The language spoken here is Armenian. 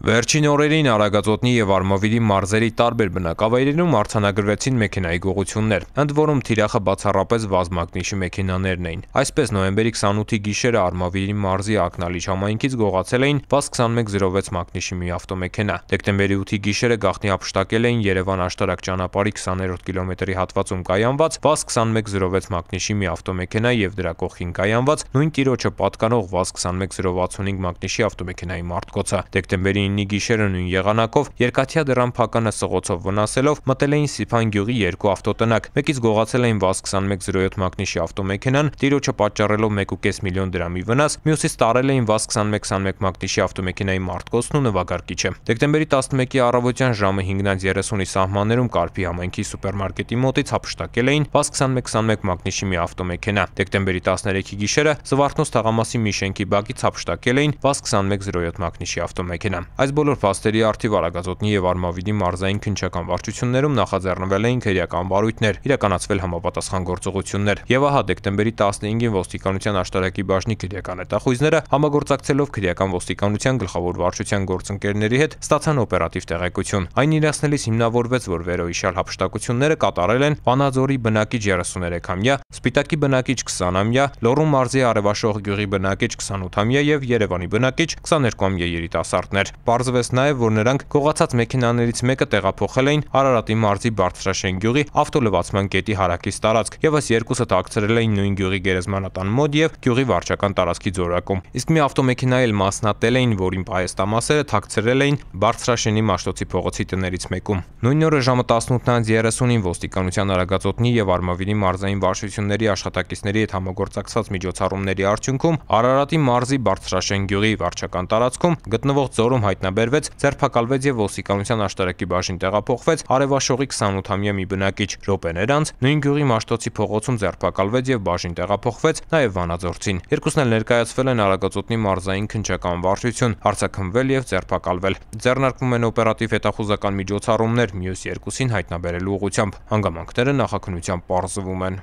Վերջին օրերին Արագածոտնի եւ Արմավիրի մարզերի տարբեր բնակավայրերում արցանագրվեցին մեքենայի գողություններ, ընդ որում թիրախը բացառապես վազմակնիշի մեքենաներն էին։ Այսպես նոյեմբերի 28-ի գիշերը Արմավիրի մարզի Ակնալիչ համայնքից գողացել էին ՎԱԶ 2106 մակնիշի մի ավտոմեքենա։ Դեկտեմբերի 8-ի գիշերը գաղտնի ապշտակել էին Երևան աշտարակ ճանապարհի 20-րդ կիլոմետրի հատվածում կայանված ՎԱԶ 2106 մակնիշի մի ավտոմեքենա եւ դրա կողքին կայանված նույն տիրոջը պատկանող ՎԱԶ 21065 մակնիշի ավտոմեքենայի մարտկոցը։ Դեկտեմբերի 9-ի գիշերը նույն եղանակով Երկաթյա դռան փականը սղոցով վնասելով մտել էին Սիփան գյուղի երկու ավտոտնակ։ Մեկից գողացել էին ՎԱԶ 2107 մակնիշի ավտոմեքենան, տիրոջը պատճառելով 1.5 միլիոն դրամի վնաս, մյուսից տարել էին ՎԱԶ 2121 մակնիշի ավտոմեքենայի մարտկոցն ու նվագարկիչը։ Դեկտեմբերի 11-ի առավոտյան ժամը 5:30-ի սահմաններում Կարփի համայնքի սուպերմարկետի մոտից հափշտակել էին ՎԱԶ 2121 մակնիշի մի ավտոմեքենա։ Դեկտեմբերի 13-ի գիշերը Զվարթնոց թաղամասի մի շենքի բակից հափշտակել էին ՎԱԶ 2107 մակնիշի ավտոմեքենա։ Այս բոլոր փաստերի արդիվ Արագածոտնի եւ Արմավիդի մարզային քնչական վարչություններում նախաձեռնվել էին քերական վարույթներ, իրականացվել համապատասխան գործողություններ։ Եվ ահա դեկտեմբերի 15-ին ոստիկանության աշտարակի բաժնի քրեական հետախույզները համագործակցելով քրեական ոստիկանության գլխավոր վարչության գործընկերների հետ ստացան օպերատիվ տեղեկություն։ Այն իրացնելիս հիմնավորվեց, որ վերոհիշալ հապշտակությունները կատարել են Վանաձորի բնակիչ 33-ամյա, Սպիտակի բնակիչ 20-ամյա, Լոռու մարզի Արևաշող գյուղի բնակիչ 28-ամյա եւ Երևանի բնակիչ 22-ամյա երիտասարդներ պարզվեց նաև, որ նրանք գողացած մեքենաներից մեկը տեղափոխել էին Արարատի մարզի Բարձրաշեն գյուղի ավտոլվացման կետի հարակից տարածք, եւ այս երկուսը տակցրել էին նույն գյուղի գերեզմանատան մոտ եւ գյուղի վարչական տարածքի ձորակում։ Իսկ մի ավտոմեքենայի էլ մասնատել էին, որին պայեստամասերը թաքցրել էին Բարձրաշենի Մաշտոցի փողոցի տներից մեկում։ Նույն օրը ժամը 18:30-ին ոստիկանության արագածոտնի եւ Արմավիրի մարզային վարչությունների աշխատակիցների հետ համագործակցած միջոցառումների արդյունքում Արարատի մարզի Բարձրաշեն գյուղի վարչական տարածքում գտնվող ծորում հայտ հայտնաբերվեց, ձերբակալվեց եւ ոստիկանության աշտարակի բաժին տեղափոխվեց Արևաշողի 28-ամյա մի բնակիչ։ Րոպեներ անց նույն գյուղի Մաշտոցի փողոցում ձերբակալվեց եւ բաժին տեղափոխվեց նաեւ Վանաձորցին։ Երկուսն էլ ներկայացվել են Արագածոտնի մարզային քնչական վարչություն, հարցակնվել եւ ձերբակալվել։ Ձեռնարկվում են օպերատիվ հետախուզական միջոցառումներ մյուս երկուսին հայտնաբերելու ուղղությամբ։ Հանգամանքները նախաքնությամբ պարզվում են։